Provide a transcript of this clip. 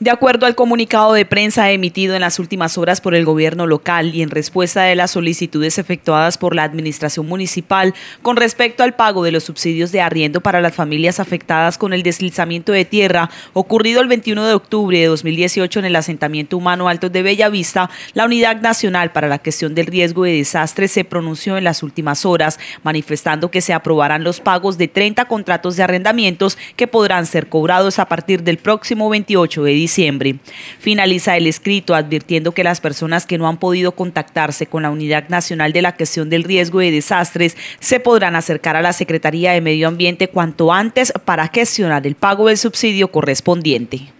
De acuerdo al comunicado de prensa emitido en las últimas horas por el gobierno local y en respuesta de las solicitudes efectuadas por la administración municipal con respecto al pago de los subsidios de arriendo para las familias afectadas con el deslizamiento de tierra ocurrido el 21 de octubre de 2018 en el asentamiento humano Altos de Bellavista, la Unidad Nacional para la Gestión del Riesgo de Desastre se pronunció en las últimas horas, manifestando que se aprobarán los pagos de 30 contratos de arrendamientos que podrán ser cobrados a partir del próximo 28 de diciembre diciembre. Finaliza el escrito advirtiendo que las personas que no han podido contactarse con la Unidad Nacional de la Gestión del Riesgo de Desastres se podrán acercar a la Secretaría de Medio Ambiente cuanto antes para gestionar el pago del subsidio correspondiente.